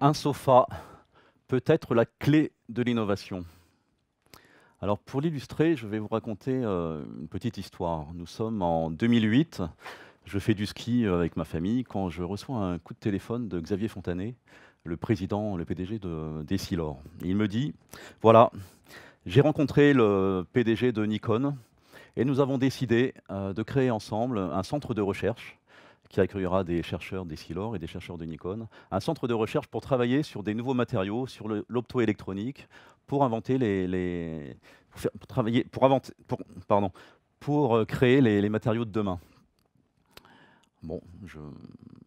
un sofa peut être la clé de l'innovation. Alors pour l'illustrer, je vais vous raconter euh, une petite histoire. Nous sommes en 2008, je fais du ski euh, avec ma famille quand je reçois un coup de téléphone de Xavier Fontané, le président, le PDG de d'Essilor. Il me dit, voilà, j'ai rencontré le PDG de Nikon et nous avons décidé euh, de créer ensemble un centre de recherche qui accueillera des chercheurs des et des chercheurs de Nikon, un centre de recherche pour travailler sur des nouveaux matériaux, sur l'optoélectronique, pour inventer les, pour, travailler, pour, inventer, pour, pardon, pour euh, créer les, matériaux de demain. Bon, je,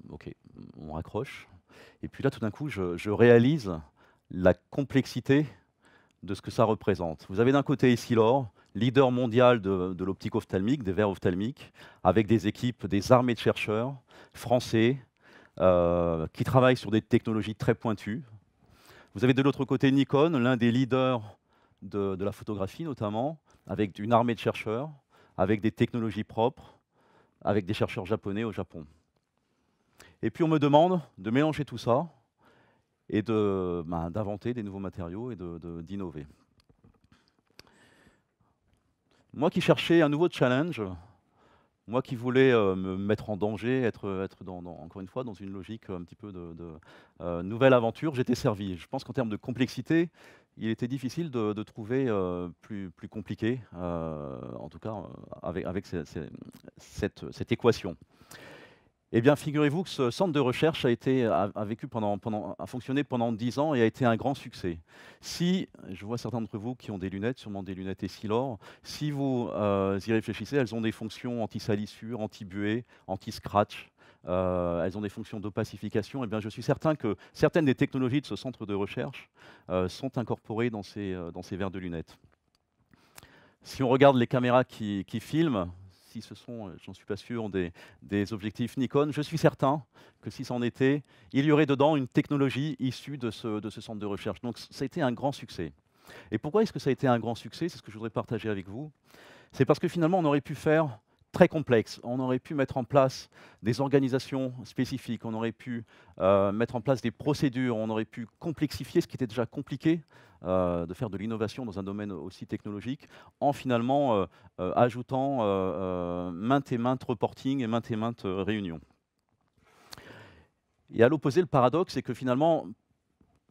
ok, on raccroche. Et puis là, tout d'un coup, je, réalise la complexité de ce que ça représente. Vous avez d'un côté ici leader mondial de, l'optique ophtalmique, des verres ophtalmiques, avec des équipes, des armées de chercheurs français euh, qui travaillent sur des technologies très pointues. Vous avez de l'autre côté Nikon, l'un des leaders de, la photographie notamment, avec une armée de chercheurs, avec des technologies propres, avec des chercheurs japonais au Japon. Et puis on me demande de mélanger tout ça et ben, d'inventer des nouveaux matériaux et d'innover. Moi qui cherchais un nouveau challenge, moi qui voulais euh, me mettre en danger, être, dans, encore une fois dans une logique euh, un petit peu de, euh, nouvelle aventure, j'étais servi. Je pense qu'en termes de complexité, il était difficile de, trouver plus, compliqué, en tout cas avec, cette, équation. Eh bien, figurez-vous que ce centre de recherche a, été, vécu pendant, a fonctionné pendant 10 ans et a été un grand succès. Si, je vois certains d'entre vous qui ont des lunettes, sûrement des lunettes Essilor, si vous euh, y réfléchissez, elles ont des fonctions anti salissures anti-buée, anti-scratch. Euh, elles ont des fonctions d'opacification, Eh bien je suis certain que certaines des technologies de ce centre de recherche euh, sont incorporées dans ces, dans ces verres de lunettes. Si on regarde les caméras qui, qui filment, si ce sont, euh, je n'en suis pas sûr, des, objectifs Nikon, je suis certain que si c'en était, il y aurait dedans une technologie issue de de ce centre de recherche. Donc ça a été un grand succès. Et pourquoi est-ce que ça a été un grand succès C'est ce que je voudrais partager avec vous. C'est parce que finalement, on aurait pu faire très complexe. On aurait pu mettre en place des organisations spécifiques, on aurait pu euh, mettre en place des procédures, on aurait pu complexifier ce qui était déjà compliqué euh, de faire de l'innovation dans un domaine aussi technologique, en finalement euh, ajoutant maintes et maintes reporting et maintes et maintes réunions. Et à l'opposé, le paradoxe, c'est que finalement,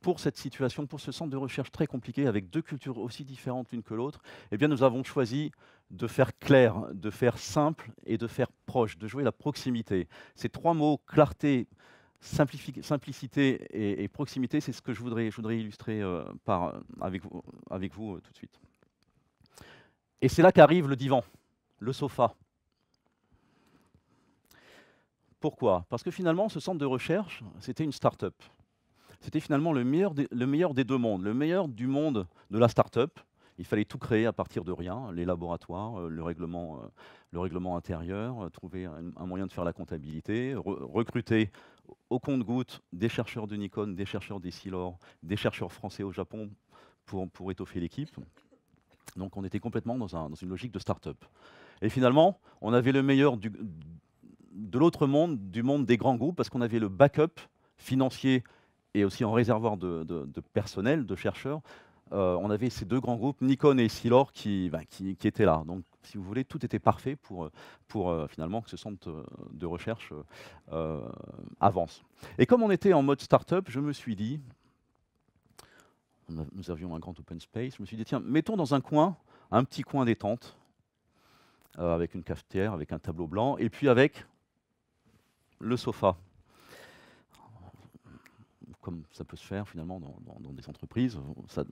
pour cette situation, pour ce centre de recherche très compliqué, avec deux cultures aussi différentes l'une que l'autre, eh bien, nous avons choisi de faire clair, de faire simple et de faire proche, de jouer la proximité. Ces trois mots, clarté, simplicité et, proximité, c'est ce que je voudrais, illustrer euh, euh, avec vous, euh, tout de suite. Et c'est là qu'arrive le divan, le sofa. Pourquoi Parce que finalement, ce centre de recherche, c'était une start-up c'était finalement le meilleur, des, le meilleur des deux mondes, le meilleur du monde de la start-up. Il fallait tout créer à partir de rien, les laboratoires, euh, euh, le règlement, intérieur, euh, trouver un, moyen de faire la comptabilité, recruter au compte-goutte des chercheurs de Nikon, des chercheurs des des chercheurs français au Japon pour, étoffer l'équipe. Donc on était complètement dans, une logique de start-up. Et finalement, on avait le meilleur de l'autre monde, du monde des grands groupes, parce qu'on avait le backup financier et aussi en réservoir de, personnel, de chercheurs, euh, on avait ces deux grands groupes, Nikon et Silor, ben, qui, étaient là. Donc, si vous voulez, tout était parfait pour, euh, finalement que ce centre euh, de recherche avance. Et comme on était en mode start-up, je me suis dit, nous avions un grand open space, je me suis dit, tiens, mettons dans un coin, un petit coin détente, avec une cafetière, avec un tableau blanc, et puis avec le sofa comme ça peut se faire finalement dans, des entreprises. Euh,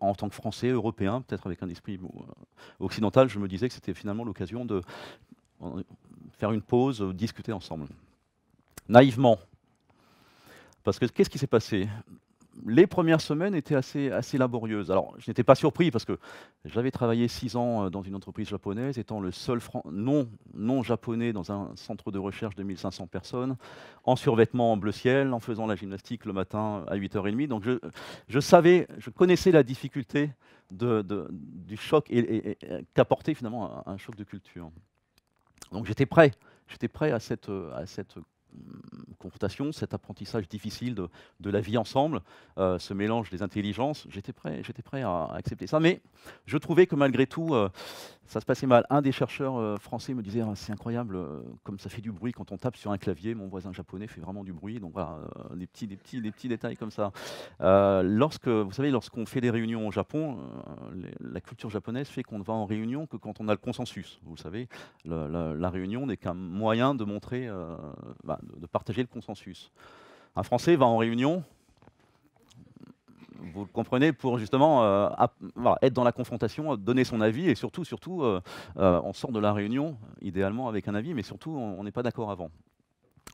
en tant que Français, Européen, peut-être avec un esprit euh, occidental, je me disais que c'était finalement l'occasion de faire une pause, euh, discuter ensemble. Naïvement. Parce que qu'est-ce qui s'est passé les premières semaines étaient assez, assez laborieuses. Alors, je n'étais pas surpris parce que j'avais travaillé six ans euh, dans une entreprise japonaise, étant le seul non, non japonais dans un centre de recherche de 1500 personnes, en survêtement en bleu ciel, en faisant la gymnastique le matin à 8h30. Donc, je, savais, je connaissais la difficulté du choc et, euh, qu'apportait finalement un, un, choc de culture. Donc, j'étais prêt. J'étais prêt à cette, euh, à cette euh, confrontation, cet apprentissage difficile de, la vie ensemble, euh, ce mélange des intelligences, j'étais prêt, j'étais prêt à, accepter ça. Mais je trouvais que malgré tout, euh, ça se passait mal. Un des chercheurs français me disait ah, c'est incroyable comme ça fait du bruit quand on tape sur un clavier. Mon voisin japonais fait vraiment du bruit. Donc voilà, des petits, des petits, des petits détails comme ça. lorsque, vous savez, lorsqu'on fait des réunions au Japon, la culture japonaise fait qu'on ne va en réunion que quand on a le consensus. Vous savez, la, réunion n'est qu'un moyen de montrer bah, de partager le consensus. Un Français va en réunion, vous le comprenez, pour justement euh, être dans la confrontation, donner son avis, et surtout, surtout euh, euh, on sort de la réunion, idéalement avec un avis, mais surtout, on n'est pas d'accord avant.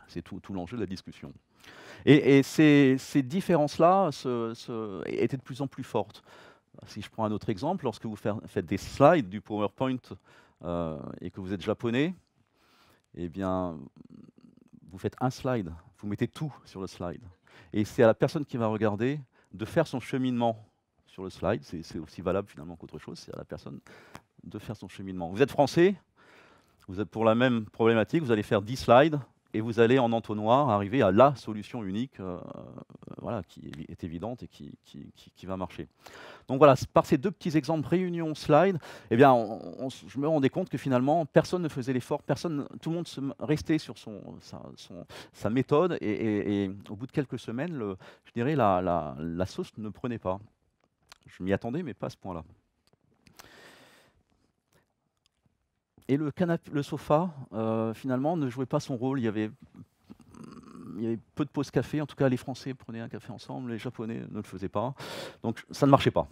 C'est tout, tout l'enjeu de la discussion. Et, ces, ces différences-là étaient de plus en plus fortes. Si je prends un autre exemple, lorsque vous faites des slides du PowerPoint et que vous êtes japonais, eh bien, vous faites un slide, vous mettez tout sur le slide. Et c'est à la personne qui va regarder de faire son cheminement sur le slide. C'est aussi valable finalement qu'autre chose, c'est à la personne de faire son cheminement. Vous êtes français, vous êtes pour la même problématique, vous allez faire 10 slides et vous allez en entonnoir arriver à la solution unique euh, voilà, qui est évidente et qui, qui, va marcher. Donc voilà, par ces deux petits exemples réunion slide, eh bien, je me rendais compte que finalement, personne ne faisait l'effort, personne, tout le monde se restait sur son, sa, méthode et, au bout de quelques semaines, le, je dirais, la, la, sauce ne prenait pas. Je m'y attendais, mais pas à ce point-là. Et le, le sofa, euh, finalement, ne jouait pas son rôle. Il y avait il y avait peu de pauses café. En tout cas, les Français prenaient un café ensemble, les Japonais ne le faisaient pas. Donc ça ne marchait pas.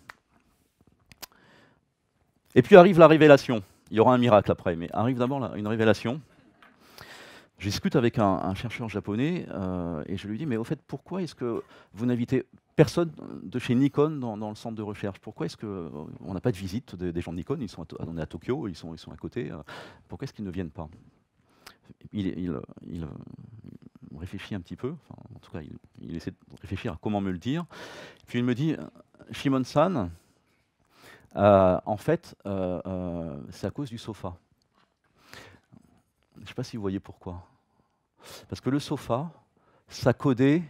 Et puis arrive la révélation. Il y aura un miracle après, mais arrive d'abord une révélation. Je discute avec un, chercheur japonais euh, et je lui dis, mais au fait, pourquoi est-ce que vous n'invitez personne de chez Nikon dans, le centre de recherche. Pourquoi est-ce qu'on euh, n'a pas de visite des, gens de Nikon ils sont On est à Tokyo, ils sont, ils sont à côté. Euh, pourquoi est-ce qu'ils ne viennent pas il, réfléchit un petit peu, en tout cas, il, essaie de réfléchir à comment me le dire. Puis il me dit, euh, Shimon-san, euh, en fait, euh, c'est à cause du sofa. Je ne sais pas si vous voyez pourquoi. Parce que le sofa, ça codait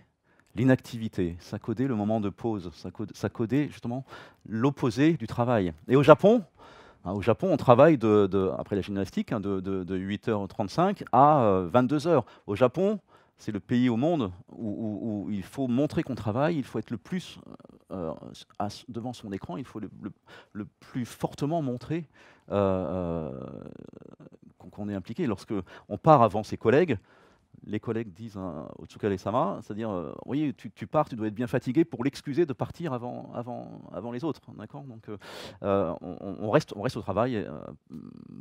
l'inactivité, ça codait le moment de pause, ça, codait justement l'opposé du travail. Et au Japon, hein, au Japon, on travaille de, après la gymnastique hein, de, de, 8h35 à 22h. Au Japon, c'est le pays au monde où, il faut montrer qu'on travaille, il faut être le plus euh, devant son écran, il faut le, plus fortement montrer euh, euh, qu'on est impliqué. Lorsque on part avant ses collègues, les collègues disent au hein, Tsukale-sama, c'est-à-dire, euh, oui, tu, pars, tu dois être bien fatigué pour l'excuser de partir avant, avant, avant les autres, d'accord Donc, euh, euh, on, reste, on reste au travail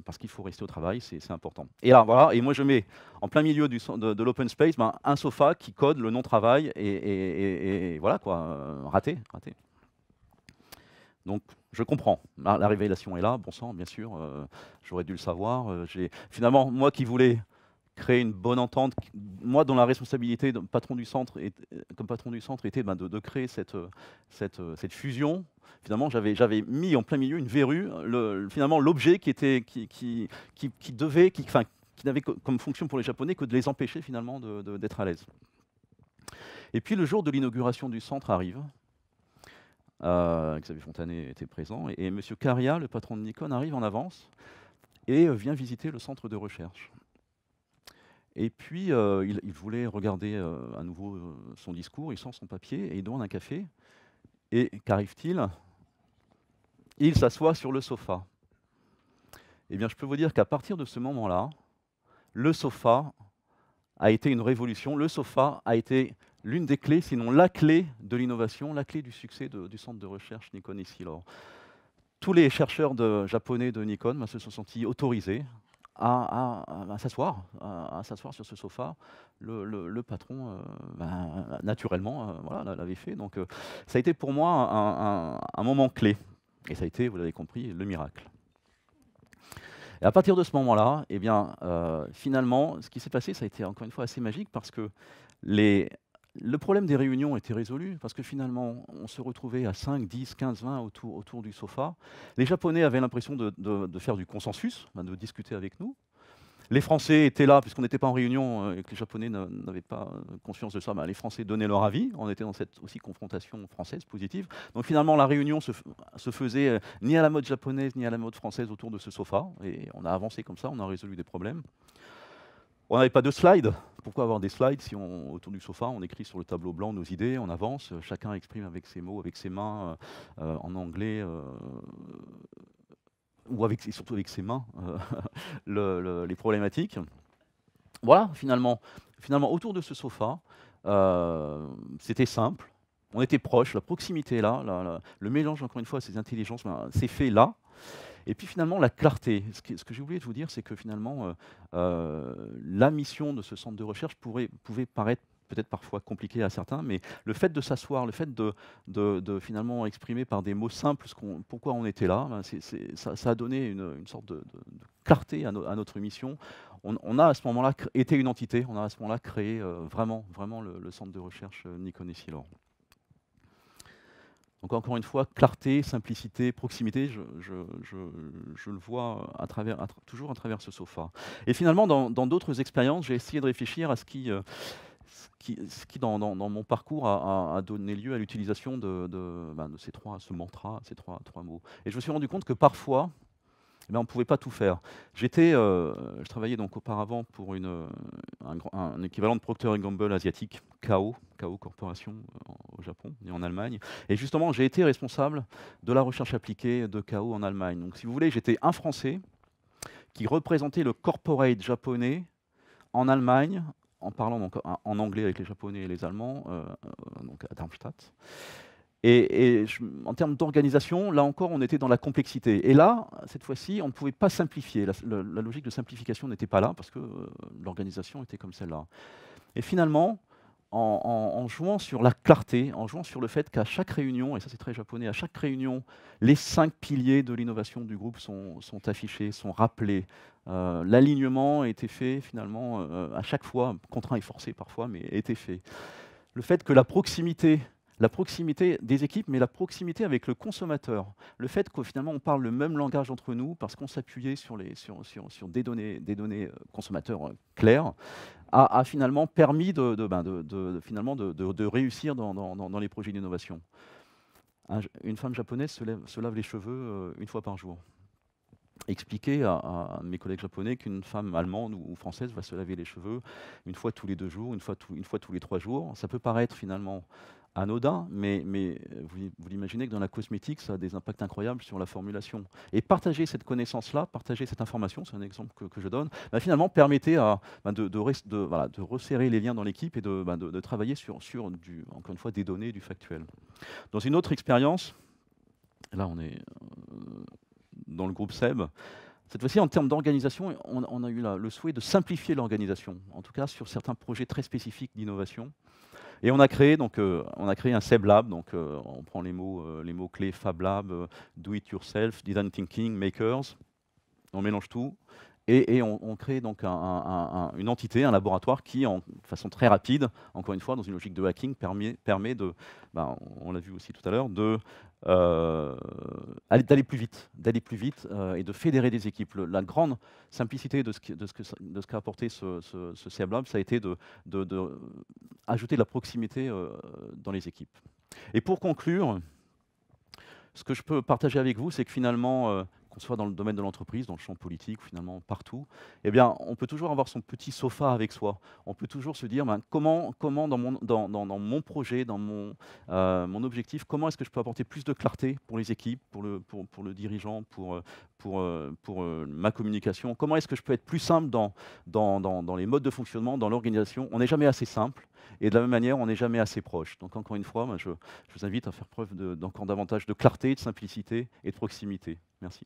parce qu'il faut rester au travail, c'est important. Et là, voilà, et moi je mets en plein milieu du, de, l'open space ben, un sofa qui code le non-travail et, voilà quoi, raté, raté. Donc, je comprends. La, la révélation est là, bon sang, bien sûr. J'aurais dû le savoir. Finalement, moi qui voulais créer une bonne entente. Moi, dont la responsabilité patron du centre euh, comme patron du centre était ben, de, créer cette, euh, euh, fusion. Finalement, j'avais mis en plein milieu une verrue, finalement l'objet qui, était, qui, devait, qui, n'avait comme fonction pour les Japonais que de les empêcher finalement d'être à l'aise. Et puis le jour de l'inauguration du centre arrive. Xavier Fontané était présent et, et M. Caria, le patron de Nikon, arrive en avance et vient visiter le centre de recherche. Et puis, euh, il, voulait regarder euh, à nouveau euh, son discours. Il sent son papier et il demande un café. Et qu'arrive-t-il Il, s'assoit sur le sofa. Eh bien, je peux vous dire qu'à partir de ce moment-là, le sofa a été une révolution. Le sofa a été l'une des clés, sinon la clé de l'innovation, la clé du succès du centre de recherche Nikon Isilor. Tous les chercheurs japonais de Nikon ben, se sont sentis autorisés à, s'asseoir, à, s'asseoir sur ce sofa. Le, patron, euh, ben, naturellement, euh, voilà, l'avait fait. Donc, euh, ça a été pour moi un, moment clé. Et ça a été, vous l'avez compris, le miracle. Et à partir de ce moment-là, eh bien, finalement, ce qui s'est passé, ça a été encore une fois assez magique parce que les, le problème des réunions était résolu parce que finalement, on se retrouvait à 5, 10, 15, 20 autour, autour du sofa. Les Japonais avaient l'impression de, faire du consensus, de discuter avec nous. Les Français étaient là, puisqu'on n'était pas en réunion euh, et que les Japonais n'avaient pas conscience de ça, ben, les Français donnaient leur avis. On était dans cette aussi confrontation française positive. Donc finalement, la réunion se, se faisait euh, ni à la mode japonaise ni à la mode française autour de ce sofa. Et on a avancé comme ça, on a résolu des problèmes. On n'avait pas de slides. Pourquoi avoir des slides si on, autour du sofa, on écrit sur le tableau blanc nos idées, on avance, chacun exprime avec ses mots, avec ses mains, euh, en anglais, euh, ou avec, surtout avec ses mains, euh, les problématiques. Voilà, finalement, finalement, autour de ce sofa, c'était simple, on était proche, la proximité est là, le mélange, encore une fois, ces intelligences, c'est ben, fait là. Et puis finalement, la clarté. Ce que, que j'ai oublié de vous dire, c'est que finalement, euh, euh, la mission de ce centre de recherche pourrait, pouvait paraître peut-être parfois compliquée à certains, mais le fait de s'asseoir, le fait de, finalement exprimer par des mots simples pourquoi on était là, ben, ça, a donné une, sorte de, clarté à, notre mission. On, a à ce moment-là été une entité, on a à ce moment-là créé euh, vraiment, vraiment le, centre de recherche et Silor encore une fois, clarté, simplicité, proximité, je, le vois toujours à travers ce sofa. Et finalement, dans d'autres expériences, j'ai essayé de réfléchir à ce qui, euh, dans, mon parcours, a, donné lieu à l'utilisation de, ben, de, ces trois, ce mantra, ces trois, trois mots. Et je me suis rendu compte que parfois, eh ben, on ne pouvait pas tout faire. J'étais, euh, je travaillais donc auparavant pour euh, un, équivalent de Procter Gamble asiatique, KO, KO Corporation euh, au Japon et en Allemagne. Et justement, j'ai été responsable de la recherche appliquée de KO en Allemagne. Donc, si vous voulez, j'étais un Français qui représentait le corporate japonais en Allemagne, en parlant en anglais avec les Japonais et les Allemands, donc à Darmstadt. Et, en termes d'organisation, là encore, on était dans la complexité. Et là, cette fois-ci, on ne pouvait pas simplifier. La, logique de simplification n'était pas là parce que euh, l'organisation était comme celle-là. Et finalement, en, jouant sur la clarté, en jouant sur le fait qu'à chaque réunion, et ça c'est très japonais, à chaque réunion, les cinq piliers de l'innovation du groupe sont, affichés, sont rappelés. Euh, l'alignement a été fait finalement euh, à chaque fois, contraint et forcé parfois, mais a été fait. Le fait que la proximité la proximité des équipes, mais la proximité avec le consommateur. Le fait qu'on on parle le même langage entre nous parce qu'on s'appuyait sur, sur, des données, euh, consommateurs euh, claires, a, finalement permis de, ben, finalement de, réussir dans, les projets d'innovation. Une femme japonaise se lave les cheveux euh, une fois par jour expliquer à, mes collègues japonais qu'une femme allemande ou, française va se laver les cheveux une fois tous les deux jours, une fois, une fois tous les trois jours. Ça peut paraître finalement anodin, mais, mais euh, vous, l'imaginez que dans la cosmétique, ça a des impacts incroyables sur la formulation. Et partager cette connaissance-là, partager cette information, c'est un exemple que, je donne, bah finalement permettait à, bah, de, de, de, resserrer les liens dans l'équipe et bah, de, travailler sur, sur du, encore une fois, des données, du factuel. Dans une autre expérience, là on est dans le groupe SEB. Cette fois-ci, en termes d'organisation, on, a eu le souhait de simplifier l'organisation, en tout cas sur certains projets très spécifiques d'innovation. Et on a créé, donc, euh, on a créé un SEB Lab, donc euh, on prend les mots, euh, les mots clés Fab Lab, Do It Yourself, Design Thinking, Makers, on mélange tout et, on, crée donc une entité, un laboratoire qui, en façon très rapide, encore une fois, dans une logique de hacking, permet, de, ben, on l'a vu aussi tout à l'heure, euh, d'aller plus vite, d'aller plus vite euh, et de fédérer des équipes. la grande simplicité de ce, qu'a apporté ce, ce, Lab, ça a été de, de, ajouter la proximité euh, dans les équipes. Et pour conclure, ce que je peux partager avec vous, c'est que finalement, qu'on soit dans le domaine de l'entreprise, dans le champ politique, finalement partout, eh bien, on peut toujours avoir son petit sofa avec soi. On peut toujours se dire ben, comment, comment dans, mon, projet, dans euh, mon, objectif, comment est-ce que je peux apporter plus de clarté pour les équipes, pour le, dirigeant, pour, euh, euh, ma communication Comment est-ce que je peux être plus simple dans, les modes de fonctionnement, dans l'organisation On n'est jamais assez simple. Et de la même manière, on n'est jamais assez proche. Donc encore une fois, je, vous invite à faire preuve d'encore davantage de clarté, de simplicité et de proximité. Merci.